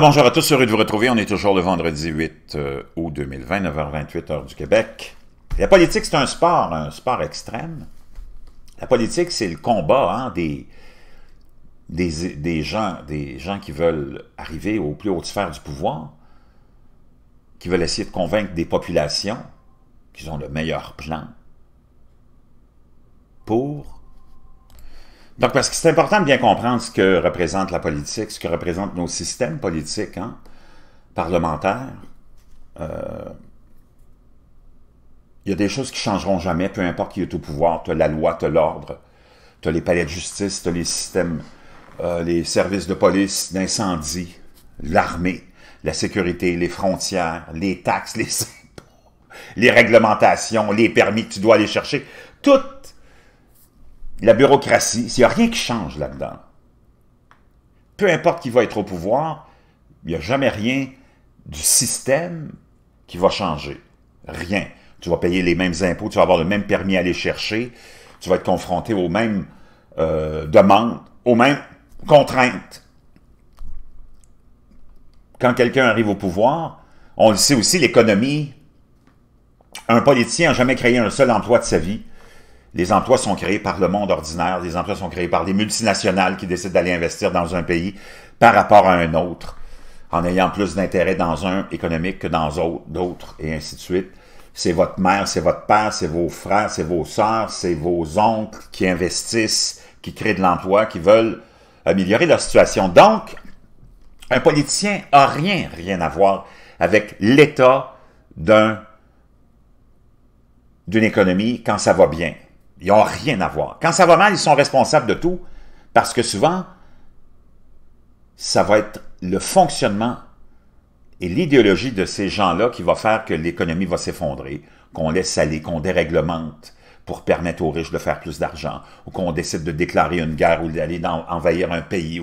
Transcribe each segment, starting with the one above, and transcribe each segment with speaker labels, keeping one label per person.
Speaker 1: bonjour à tous, heureux de vous retrouver. On est toujours le vendredi 8 euh, août 2020, 9h28, heure du Québec. La politique, c'est un sport, un sport extrême. La politique, c'est le combat hein, des, des, gens, des gens qui veulent arriver aux plus hautes sphères du pouvoir, qui veulent essayer de convaincre des populations qu'ils ont le meilleur plan pour donc, parce que c'est important de bien comprendre ce que représente la politique, ce que représentent nos systèmes politiques, hein, parlementaires. Euh, il y a des choses qui changeront jamais, peu importe qui est au pouvoir. Tu as la loi, tu as l'ordre, tu as les palais de justice, tu as les systèmes, euh, les services de police, d'incendie, l'armée, la sécurité, les frontières, les taxes, les impôts, les réglementations, les permis que tu dois aller chercher. Toutes la bureaucratie, s'il n'y a rien qui change là-dedans, peu importe qui va être au pouvoir, il n'y a jamais rien du système qui va changer. Rien. Tu vas payer les mêmes impôts, tu vas avoir le même permis à aller chercher, tu vas être confronté aux mêmes euh, demandes, aux mêmes contraintes. Quand quelqu'un arrive au pouvoir, on le sait aussi, l'économie, un politicien n'a jamais créé un seul emploi de sa vie les emplois sont créés par le monde ordinaire, les emplois sont créés par les multinationales qui décident d'aller investir dans un pays par rapport à un autre, en ayant plus d'intérêt dans un économique que dans d'autres, et ainsi de suite. C'est votre mère, c'est votre père, c'est vos frères, c'est vos sœurs, c'est vos oncles qui investissent, qui créent de l'emploi, qui veulent améliorer leur situation. Donc, un politicien a rien, rien à voir avec l'état d'une économie quand ça va bien. Ils n'ont rien à voir. Quand ça va mal, ils sont responsables de tout parce que souvent, ça va être le fonctionnement et l'idéologie de ces gens-là qui va faire que l'économie va s'effondrer, qu'on laisse aller, qu'on déréglemente pour permettre aux riches de faire plus d'argent, ou qu'on décide de déclarer une guerre ou d'aller envahir un pays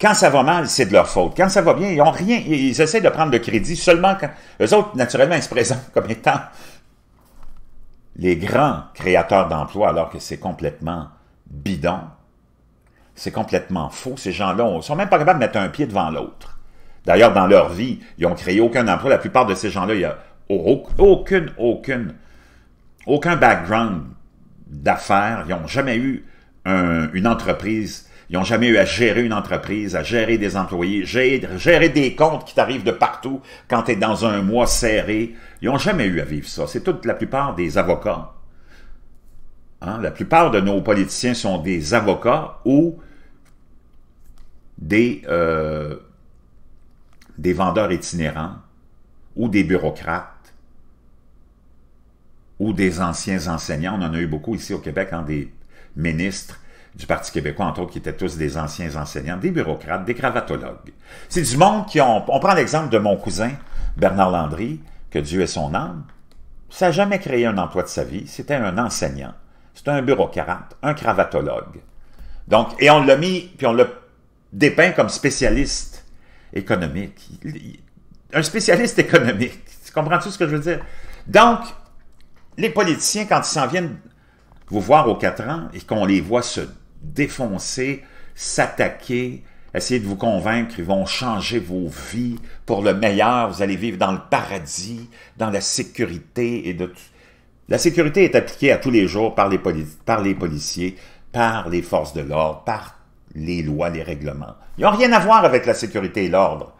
Speaker 1: Quand ça va mal, c'est de leur faute. Quand ça va bien, ils n'ont rien. Ils essaient de prendre le crédit seulement quand... Eux autres, naturellement, ils se présentent comme étant les grands créateurs d'emplois alors que c'est complètement bidon, c'est complètement faux. Ces gens-là ne sont même pas capables de mettre un pied devant l'autre. D'ailleurs, dans leur vie, ils n'ont créé aucun emploi. La plupart de ces gens-là, il n'y a aucun background d'affaires. Ils n'ont jamais eu une entreprise ils n'ont jamais eu à gérer une entreprise, à gérer des employés, gérer, gérer des comptes qui t'arrivent de partout quand tu es dans un mois serré. Ils n'ont jamais eu à vivre ça. C'est toute la plupart des avocats. Hein? La plupart de nos politiciens sont des avocats ou euh, des, vendeurs itinérants ou des bureaucrates ou des anciens enseignants. On en a eu beaucoup ici au Québec, en hein, des ministres du Parti québécois, entre autres, qui étaient tous des anciens enseignants, des bureaucrates, des cravatologues. C'est du monde qui ont... On prend l'exemple de mon cousin, Bernard Landry, que Dieu est son âme. Ça n'a jamais créé un emploi de sa vie. C'était un enseignant. C'était un bureaucrate, un cravatologue. Donc, et on l'a mis, puis on l'a dépeint comme spécialiste économique. un spécialiste économique. Tu comprends-tu ce que je veux dire? Donc, les politiciens, quand ils s'en viennent vous voir aux quatre ans et qu'on les voit se défoncer, s'attaquer, essayer de vous convaincre ils vont changer vos vies pour le meilleur, vous allez vivre dans le paradis, dans la sécurité et de La sécurité est appliquée à tous les jours par les, par les policiers, par les forces de l'ordre, par les lois, les règlements. Ils n'ont rien à voir avec la sécurité et l'ordre.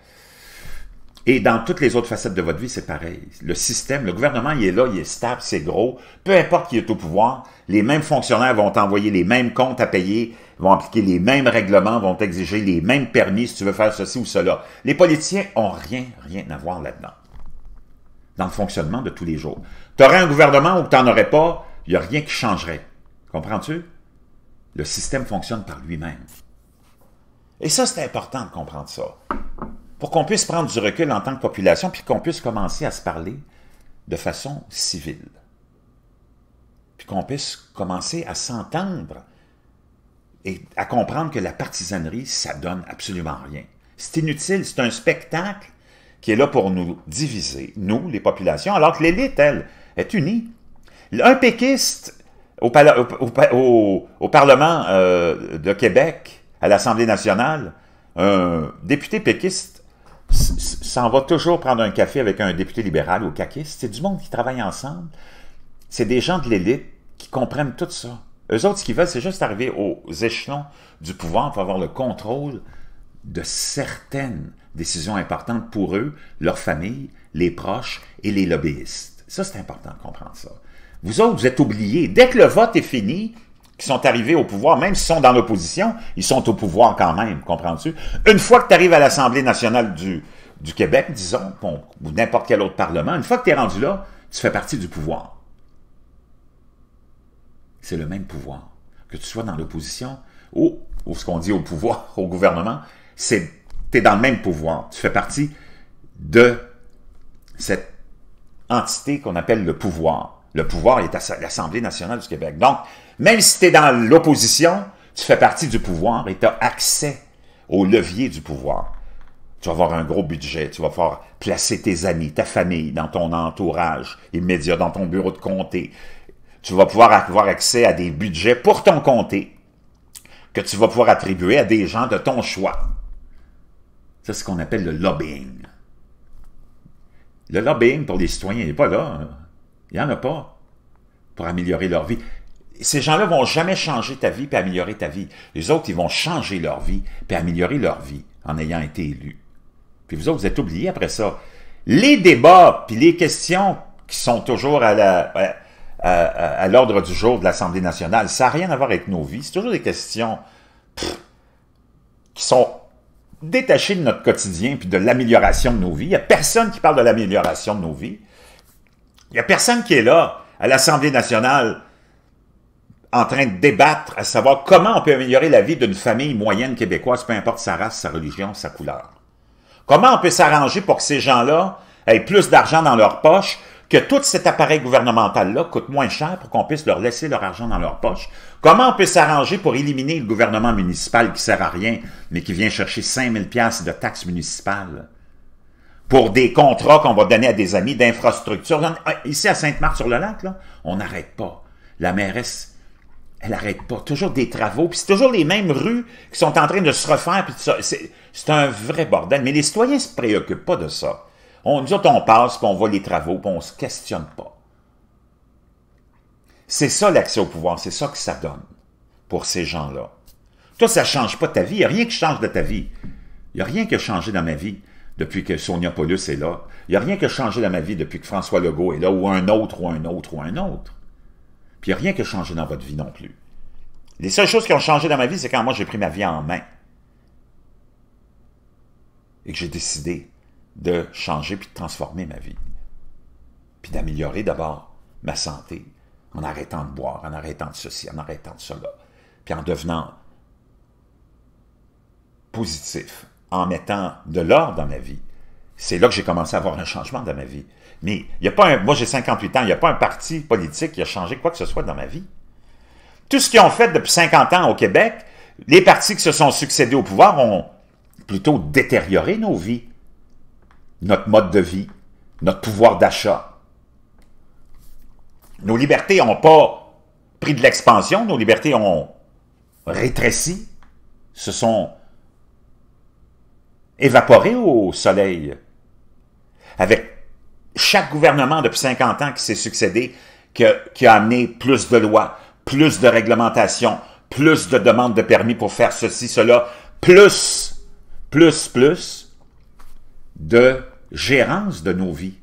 Speaker 1: Et dans toutes les autres facettes de votre vie, c'est pareil. Le système, le gouvernement, il est là, il est stable, c'est gros. Peu importe qui est au pouvoir, les mêmes fonctionnaires vont t'envoyer les mêmes comptes à payer, vont appliquer les mêmes règlements, vont exiger les mêmes permis si tu veux faire ceci ou cela. Les politiciens ont rien, rien à voir là-dedans. Dans le fonctionnement de tous les jours. Tu aurais un gouvernement ou tu n'en aurais pas, il n'y a rien qui changerait. Comprends-tu? Le système fonctionne par lui-même. Et ça, c'est important de comprendre ça pour qu'on puisse prendre du recul en tant que population, puis qu'on puisse commencer à se parler de façon civile. Puis qu'on puisse commencer à s'entendre et à comprendre que la partisanerie, ça donne absolument rien. C'est inutile, c'est un spectacle qui est là pour nous diviser, nous, les populations, alors que l'élite, elle, est unie. Un péquiste au, Parlement euh, de Québec, à l'Assemblée nationale, un député péquiste s'en va toujours prendre un café avec un député libéral ou caquiste. C'est du monde qui travaille ensemble. C'est des gens de l'élite qui comprennent tout ça. Eux autres, ce qu'ils veulent, c'est juste arriver aux échelons du pouvoir pour avoir le contrôle de certaines décisions importantes pour eux, leur famille, les proches et les lobbyistes. Ça, c'est important de comprendre ça. Vous autres, vous êtes oubliés. Dès que le vote est fini, qui sont arrivés au pouvoir, même s'ils sont dans l'opposition, ils sont au pouvoir quand même, comprends-tu? Une fois que tu arrives à l'Assemblée nationale du, du Québec, disons, ou n'importe quel autre parlement, une fois que tu es rendu là, tu fais partie du pouvoir. C'est le même pouvoir. Que tu sois dans l'opposition ou, ou, ce qu'on dit au pouvoir, au gouvernement, c'est tu es dans le même pouvoir. Tu fais partie de cette entité qu'on appelle le pouvoir. Le pouvoir est à l'Assemblée nationale du Québec. Donc, même si tu es dans l'opposition, tu fais partie du pouvoir et tu as accès au levier du pouvoir. Tu vas avoir un gros budget, tu vas pouvoir placer tes amis, ta famille dans ton entourage immédiat, dans ton bureau de comté. Tu vas pouvoir avoir accès à des budgets pour ton comté que tu vas pouvoir attribuer à des gens de ton choix. C'est ce qu'on appelle le lobbying. Le lobbying pour les citoyens n'est pas là. Hein. Il n'y en a pas pour améliorer leur vie ces gens-là vont jamais changer ta vie puis améliorer ta vie. Les autres, ils vont changer leur vie puis améliorer leur vie en ayant été élus. Puis vous autres, vous êtes oubliés après ça. Les débats puis les questions qui sont toujours à la... à, l'ordre du jour de l'Assemblée nationale. Ça n'a rien à voir avec nos vies. C'est toujours des questions qui sont détachées de notre quotidien puis de l'amélioration de nos vies. Il n'y a personne qui parle de l'amélioration de nos vies. Il n'y a personne qui est là à l'Assemblée nationale en train de débattre à savoir comment on peut améliorer la vie d'une famille moyenne québécoise, peu importe sa race, sa religion, sa couleur. Comment on peut s'arranger pour que ces gens-là aient plus d'argent dans leur poche, que tout cet appareil gouvernemental-là coûte moins cher pour qu'on puisse leur laisser leur argent dans leur poche? Comment on peut s'arranger pour éliminer le gouvernement municipal qui sert à rien, mais qui vient chercher 5000 pièces de taxes municipales pour des contrats qu'on va donner à des amis d'infrastructures? Ici, à Sainte-Marthe-sur-le-Lac, on n'arrête pas. La mairesse elle arrête pas. Toujours des travaux, puis c'est toujours les mêmes rues qui sont en train de se refaire, puis ça. C'est un vrai bordel. Mais les citoyens se préoccupent pas de ça. On, dit on passe, puis on voit les travaux, puis on se questionne pas. C'est ça l'accès au pouvoir, c'est ça que ça donne pour ces gens-là. Toi, ça change pas ta vie, il n'y a rien qui change de ta vie. Il n'y a rien qui a changé dans ma vie depuis que Sonia Paulus est là. Il n'y a rien qui a changé dans ma vie depuis que François Legault est là, ou un autre, ou un autre, ou un autre. Puis il n'y a rien qui a changé dans votre vie non plus. Les seules choses qui ont changé dans ma vie, c'est quand moi j'ai pris ma vie en main. Et que j'ai décidé de changer puis de transformer ma vie. Puis d'améliorer d'abord ma santé en arrêtant de boire, en arrêtant de ceci, en arrêtant de cela. Puis en devenant positif, en mettant de l'or dans ma vie, c'est là que j'ai commencé à avoir un changement dans ma vie. Mais il y a pas un, moi j'ai 58 ans, il n'y a pas un parti politique qui a changé quoi que ce soit dans ma vie. Tout ce qu'ils ont fait depuis 50 ans au Québec, les partis qui se sont succédés au pouvoir ont plutôt détérioré nos vies, notre mode de vie, notre pouvoir d'achat. Nos libertés n'ont pas pris de l'expansion, nos libertés ont rétréci, se sont évaporées au soleil avec chaque gouvernement depuis 50 ans qui s'est succédé, qui a, amené plus de lois, plus de réglementations, plus de demandes de permis pour faire ceci, cela, plus, plus, plus de gérance de nos vies.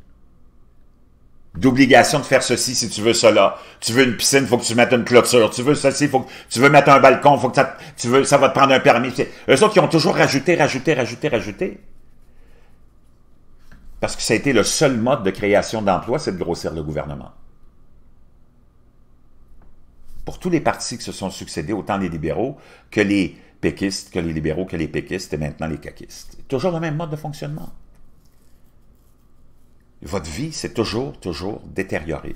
Speaker 1: D'obligation de faire ceci si tu veux cela. Tu veux une piscine, faut que tu mettes une clôture. Tu veux ceci, faut que tu veux mettre un balcon, faut que ça, tu veux, ça va te prendre un permis. Eux autres, qui ont toujours rajouté, rajouté, rajouté, rajouté parce que ça a été le seul mode de création d'emplois, c'est de grossir le gouvernement. Pour tous les partis qui se sont succédés, autant les libéraux que les péquistes, que les libéraux, que les péquistes, et maintenant les caquistes. Toujours le même mode de fonctionnement. Votre vie s'est toujours, toujours détériorée.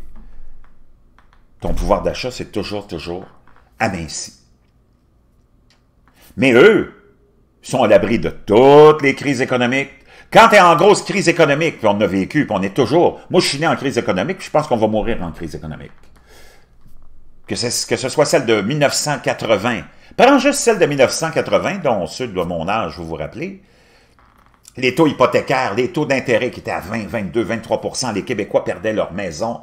Speaker 1: Ton pouvoir d'achat c'est toujours, toujours aminci. Mais eux sont à l'abri de toutes les crises économiques, quand tu es en grosse crise économique, puis on a vécu, puis on est toujours... Moi, je suis né en crise économique, puis je pense qu'on va mourir en crise économique. Que, que ce soit celle de 1980. Prends juste celle de 1980, dont ceux de mon âge, vous vous rappelez les taux hypothécaires, les taux d'intérêt qui étaient à 20, 22, 23 les Québécois perdaient leur maison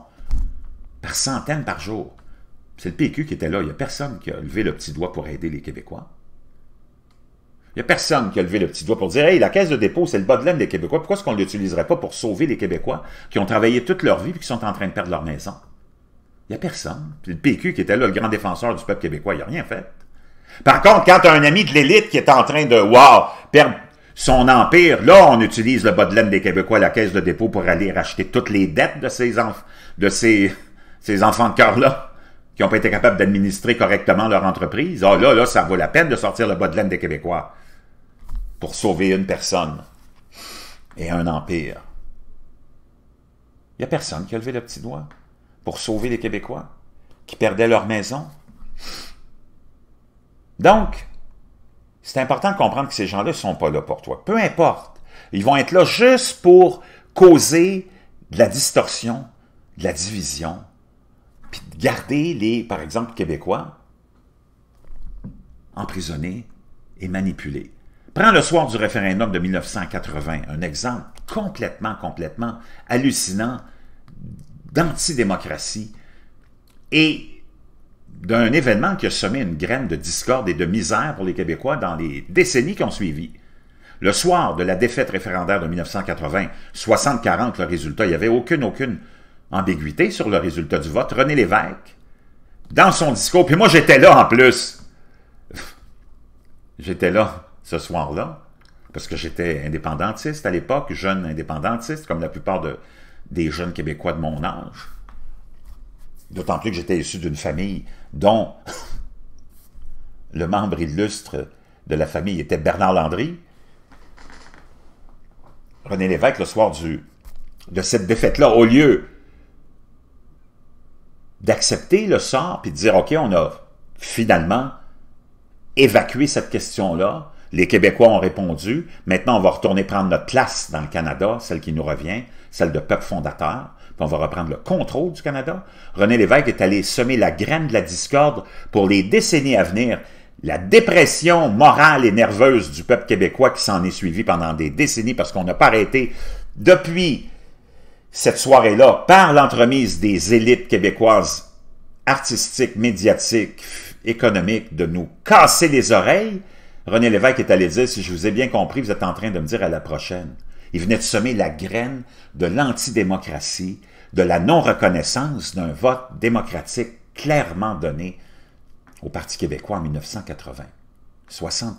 Speaker 1: par centaines par jour. C'est le PQ qui était là. Il n'y a personne qui a levé le petit doigt pour aider les Québécois. Il n'y a personne qui a levé le petit doigt pour dire Hey, la caisse de dépôt, c'est le bas de laine des Québécois. Pourquoi est-ce qu'on ne l'utiliserait pas pour sauver les Québécois qui ont travaillé toute leur vie et qui sont en train de perdre leur maison? Il n'y a personne. Puis le PQ qui était là, le grand défenseur du peuple québécois, il n'a rien fait. Par contre, quand un ami de l'élite qui est en train de perdre son empire, là, on utilise le bas de laine des Québécois, la caisse de dépôt, pour aller racheter toutes les dettes de ces, de enfants de cœur-là qui n'ont pas été capables d'administrer correctement leur entreprise. Ah là, là, ça vaut la peine de sortir le bas de laine des Québécois pour sauver une personne et un empire. Il n'y a personne qui a levé le petit doigt pour sauver les Québécois qui perdaient leur maison. Donc, c'est important de comprendre que ces gens-là ne sont pas là pour toi. Peu importe. Ils vont être là juste pour causer de la distorsion, de la division, puis garder les, par exemple, Québécois emprisonnés et manipulés. Prends le soir du référendum de 1980, un exemple complètement, complètement hallucinant d'antidémocratie et d'un événement qui a semé une graine de discorde et de misère pour les Québécois dans les décennies qui ont suivi. Le soir de la défaite référendaire de 1980, 60-40 le résultat, il n'y avait aucune, aucune ambiguïté sur le résultat du vote. René Lévesque, dans son discours, puis moi j'étais là en plus, j'étais là, ce soir-là, parce que j'étais indépendantiste à l'époque, jeune indépendantiste, comme la plupart de, des jeunes Québécois de mon âge. D'autant plus que j'étais issu d'une famille dont le membre illustre de la famille était Bernard Landry. René Lévesque, le soir du, de cette défaite-là, au lieu d'accepter le sort puis de dire, OK, on a finalement évacué cette question-là, les Québécois ont répondu, maintenant on va retourner prendre notre place dans le Canada, celle qui nous revient, celle de peuple fondateur, puis on va reprendre le contrôle du Canada. René Lévesque est allé semer la graine de la discorde pour les décennies à venir. La dépression morale et nerveuse du peuple québécois qui s'en est suivie pendant des décennies parce qu'on n'a pas arrêté depuis cette soirée-là par l'entremise des élites québécoises artistiques, médiatiques, économiques de nous casser les oreilles René Lévesque est allé dire, si je vous ai bien compris, vous êtes en train de me dire à la prochaine. Il venait de semer la graine de l'antidémocratie, de la non-reconnaissance d'un vote démocratique clairement donné au Parti québécois en 1980. 60-40.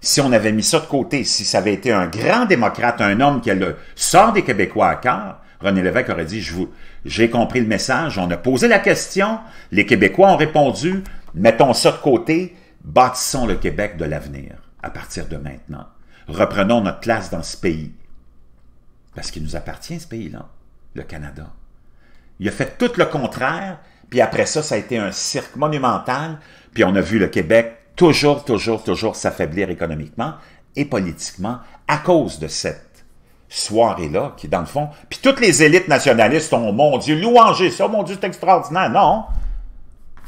Speaker 1: Si on avait mis ça de côté, si ça avait été un grand démocrate, un homme qui a le sort des Québécois à cœur, René Lévesque aurait dit, j'ai compris le message, on a posé la question, les Québécois ont répondu, Mettons ça de côté, bâtissons le Québec de l'avenir à partir de maintenant. Reprenons notre place dans ce pays. Parce qu'il nous appartient, ce pays-là, le Canada. Il a fait tout le contraire, puis après ça, ça a été un cirque monumental, puis on a vu le Québec toujours, toujours, toujours s'affaiblir économiquement et politiquement à cause de cette soirée-là, qui dans le fond, puis toutes les élites nationalistes ont, mon Dieu, louangé ça, mon Dieu, c'est extraordinaire. Non,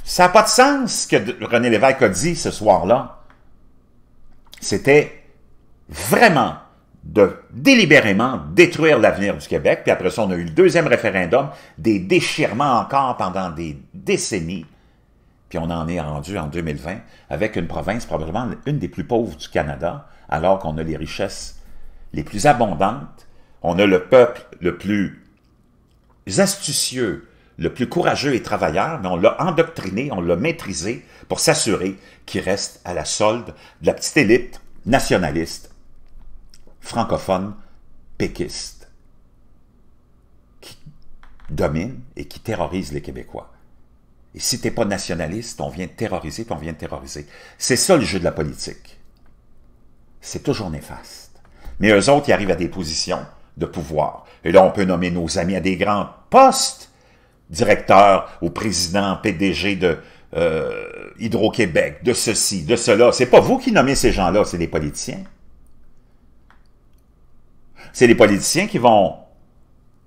Speaker 1: ça n'a pas de sens ce que René Lévesque a dit ce soir-là. C'était vraiment de délibérément détruire l'avenir du Québec. Puis après ça, on a eu le deuxième référendum, des déchirements encore pendant des décennies. Puis on en est rendu en 2020 avec une province probablement une des plus pauvres du Canada, alors qu'on a les richesses les plus abondantes. On a le peuple le plus astucieux, le plus courageux et travailleur, mais on l'a endoctriné, on l'a maîtrisé pour s'assurer qu'il reste à la solde de la petite élite nationaliste, francophone, péquiste, qui domine et qui terrorise les Québécois. Et si t'es pas nationaliste, on vient terroriser, puis on vient de terroriser. C'est ça le jeu de la politique. C'est toujours néfaste. Mais eux autres, ils arrivent à des positions de pouvoir. Et là, on peut nommer nos amis à des grands postes directeur ou président, PDG de euh, Hydro-Québec, de ceci, de cela. C'est pas vous qui nommez ces gens-là, c'est les politiciens. C'est les politiciens qui vont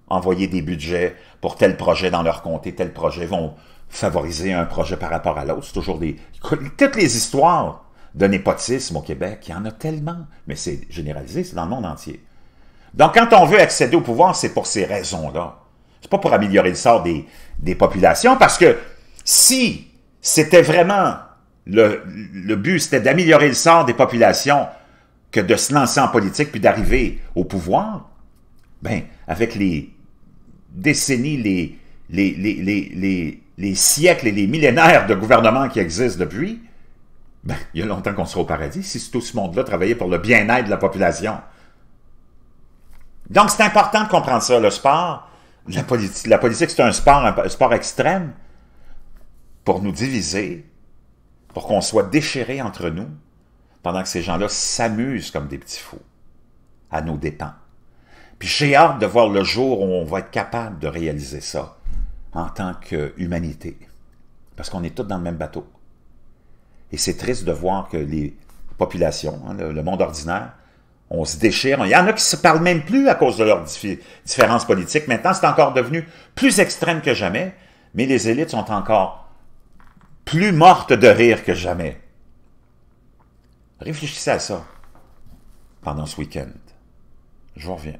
Speaker 1: envoyer des budgets pour tel projet dans leur comté, tel projet, vont favoriser un projet par rapport à l'autre. C'est toujours des... Toutes les histoires de népotisme au Québec, il y en a tellement, mais c'est généralisé, c'est dans le monde entier. Donc quand on veut accéder au pouvoir, c'est pour ces raisons-là. C'est pas pour améliorer le sort des, des populations, parce que si c'était vraiment le, le but, c'était d'améliorer le sort des populations que de se lancer en politique puis d'arriver au pouvoir, ben, avec les décennies, les, les, les, les, siècles et les millénaires de gouvernements qui existent depuis, ben, il y a longtemps qu'on sera au paradis si tout ce monde-là travaillait pour le bien-être de la population. Donc, c'est important de comprendre ça. Le sport, la, la politique, c'est un sport, sport extrême pour nous diviser, pour qu'on soit déchirés entre nous, pendant que ces gens-là s'amusent comme des petits fous, à nos dépens. Puis j'ai hâte de voir le jour où on va être capable de réaliser ça en tant qu'humanité, parce qu'on est tous dans le même bateau. Et c'est triste de voir que les populations, hein, le monde ordinaire, on se déchire. Il y en a qui se parlent même plus à cause de leurs différences politiques. Maintenant, c'est encore devenu plus extrême que jamais, mais les élites sont encore plus mortes de rire que jamais. Réfléchissez à ça pendant ce week-end. Je vous reviens.